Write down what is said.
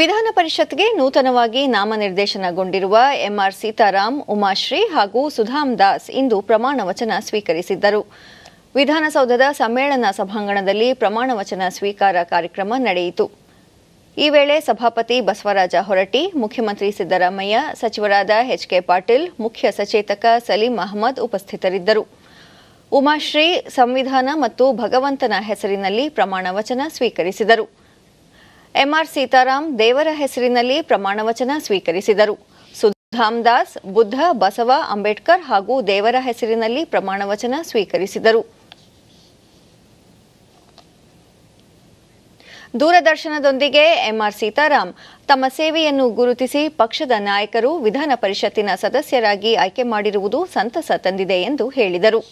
ವಿಧಾನ ಪರಿಷತ್ಗೆ ನೂತನವಾಗಿ ನಾಮನಿರ್ದೇಶನಗೊಂಡಿರುವ ಎಂಆರ್ ಸೀತಾರಾಮ್ ಉಮಾಶ್ರೀ ಹಾಗೂ ಸುಧಾಮ್ ದಾಸ್ ಇಂದು ಪ್ರಮಾಣ ವಚನ ಸ್ವೀಕರಿಸಿದ್ದರು ವಿಧಾನಸೌಧದ ಸಮ್ಮೇಳನ ಸಭಾಂಗಣದಲ್ಲಿ ಪ್ರಮಾಣ ವಚನ ಸ್ವೀಕಾರ ಕಾರ್ಯಕ್ರಮ ನಡೆಯಿತು ಈ ವೇಳೆ ಸಭಾಪತಿ ಬಸವರಾಜ ಹೊರಟಿ ಮುಖ್ಯಮಂತ್ರಿ ಸಿದ್ದರಾಮಯ್ಯ ಸಚಿವರಾದ ಎಚ್ಕೆ ಪಾಟೀಲ್ ಮುಖ್ಯ ಸಚೇತಕ ಸಲೀಂ ಅಹಮದ್ ಉಪಸ್ಥಿತರಿದ್ದರು ಉಮಾಶ್ರೀ ಸಂವಿಧಾನ ಮತ್ತು ಭಗವಂತನ ಹೆಸರಿನಲ್ಲಿ ಪ್ರಮಾಣ ವಚನ ಸ್ವೀಕರಿಸಿದರು ಎಂಆರ್ ಸೀತಾರಾಮ್ ದೇವರ ಹೆಸರಿನಲ್ಲಿ ಪ್ರಮಾಣವಚನ ಸ್ವೀಕರಿಸಿದರು ಸುಧಾಮದಾಸ್ ಬುದ್ಧ ಬಸವ ಅಂಬೇಡ್ಕರ್ ಹಾಗೂ ದೇವರ ಹೆಸರಿನಲ್ಲಿ ಪ್ರಮಾಣವಚನ ಸ್ವೀಕರಿಸಿದರು ದೂರದರ್ಶನದೊಂದಿಗೆ ಎಂಆರ್ ಸೀತಾರಾಮ್ ತಮ್ಮ ಸೇವೆಯನ್ನು ಗುರುತಿಸಿ ಪಕ್ಷದ ನಾಯಕರು ವಿಧಾನ ಪರಿಷತ್ತಿನ ಸದಸ್ಯರಾಗಿ ಆಯ್ಕೆ ಮಾಡಿರುವುದು ಸಂತಸ ತಂದಿದೆ ಎಂದು ಹೇಳಿದರು